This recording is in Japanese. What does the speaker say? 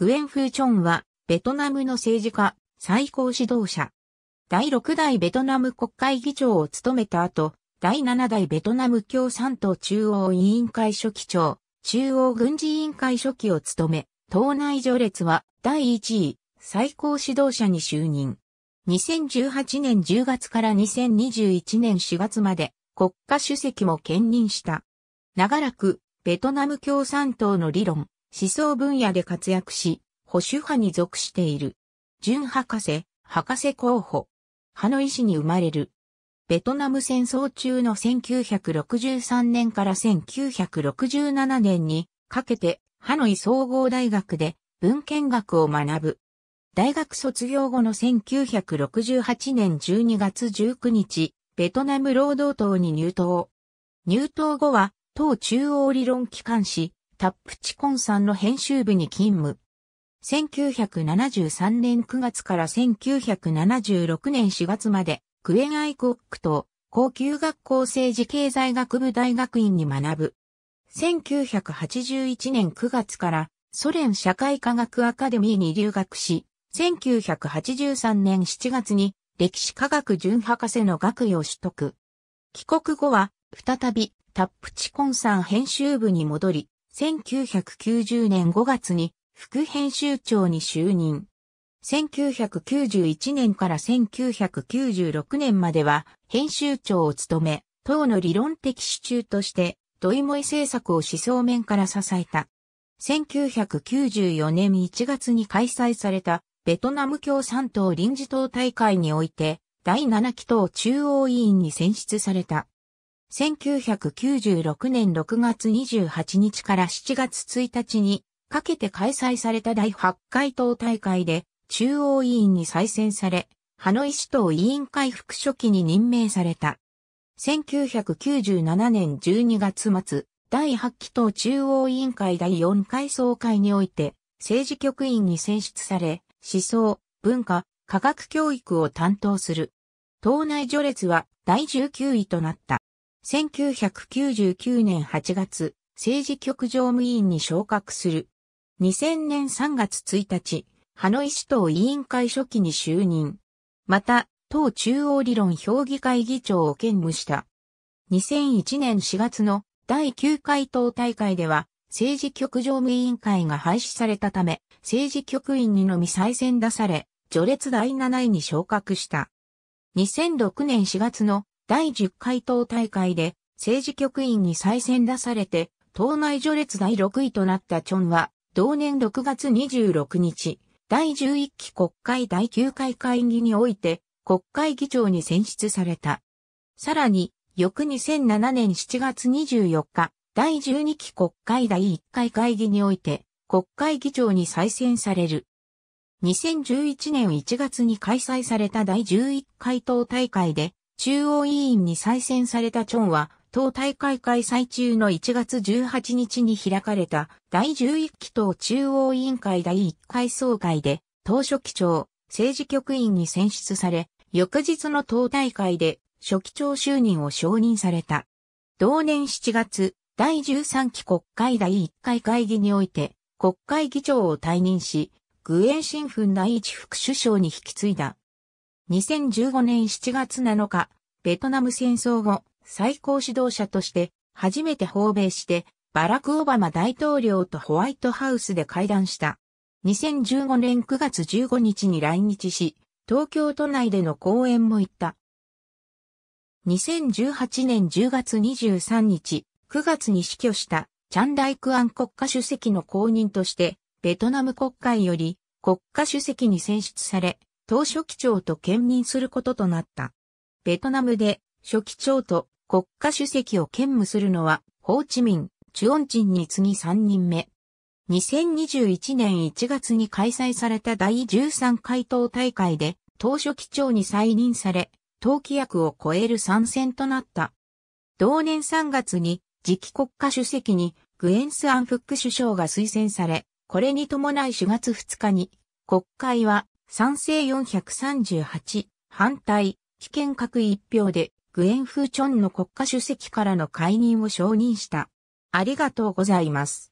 グエン・フー・チョンは、ベトナムの政治家、最高指導者。第6代ベトナム国会議長を務めた後、第7代ベトナム共産党中央委員会書記長、中央軍事委員会書記を務め、党内序列は第1位、最高指導者に就任。2018年10月から2021年4月まで国家主席も兼任した。長らくベトナム共産党の理論、思想分野で活躍し、保守派に属している。純博士、博士候補。ハノイ市に生まれる。ベトナム戦争中の1963年から1967年にかけて、ハノイ総合大学で文献学を学ぶ。大学卒業後の1968年12月19日、ベトナム労働党に入党。入党後は、党中央理論機関紙、タップチコンさんの編集部に勤務。1973年9月から1976年4月まで、クエガイ国と高級学校政治経済学部大学院に学ぶ。1981年9月からソ連社会科学アカデミーに留学し、1983年7月に歴史科学準博士の学位を取得。帰国後は再びタップチコンさん編集部に戻り、1990年5月に副編集長に就任。1991年から1996年までは編集長を務め、党の理論的支柱として、ドイモイ政策を思想面から支えた。1994年1月に開催されたベトナム共産党臨時党大会において、第7期党中央委員に選出された。1996年6月28日から7月1日にかけて開催された第8回党大会で中央委員に再選され、ハノイ市党委員会副書記に任命された。1997年12月末、第8期党中央委員会第4回総会において、政治局員に選出され、思想、文化、科学教育を担当する。党内序列は第19位となった。1999年8月、政治局常務委員に昇格する。2000年3月1日、ハノイ市党委員会初期に就任。また、党中央理論評議会議長を兼務した。2001年4月の第9回党大会では、政治局常務委員会が廃止されたため、政治局員にのみ再選出され、序列第7位に昇格した。2006年4月の第10回党大会で政治局員に再選出されて、党内序列第6位となったチョンは、同年6月26日、第11期国会第9回会議において、国会議長に選出された。さらに、翌2007年7月24日、第12期国会第1回会議において、国会議長に再選される。2011年1月に開催された第11回党大会で、中央委員に再選されたチョンは、党大会開催中の1月18日に開かれた第11期党中央委員会第1回総会で、党書記長、政治局員に選出され、翌日の党大会で書記長就任を承認された。同年7月、第13期国会第1回会議において、国会議長を退任し、グエン・シンフン第1副首相に引き継いだ。2015年7月7日、ベトナム戦争後、最高指導者として初めて訪米して、バラク・オバマ大統領とホワイトハウスで会談した。2015年9月15日に来日し、東京都内での講演も行った。2018年10月23日、9月に死去したチャンダイクアン国家主席の後任として、ベトナム国会より国家主席に選出され、党書記長と兼任することとなった。ベトナムで書記長と国家主席を兼務するのは、ホーチミン、チュオンチンに次ぎ3人目。2021年1月に開催された第13回党大会で、党書記長に再任され、党規約を超える参戦となった。同年3月に、次期国家主席に、グエンス・アン・フック首相が推薦され、これに伴い4月2日に、国会は賛成438、反対、危険。各一票で、グエン・フー・チョンの国家主席からの解任を承認した。ありがとうございます。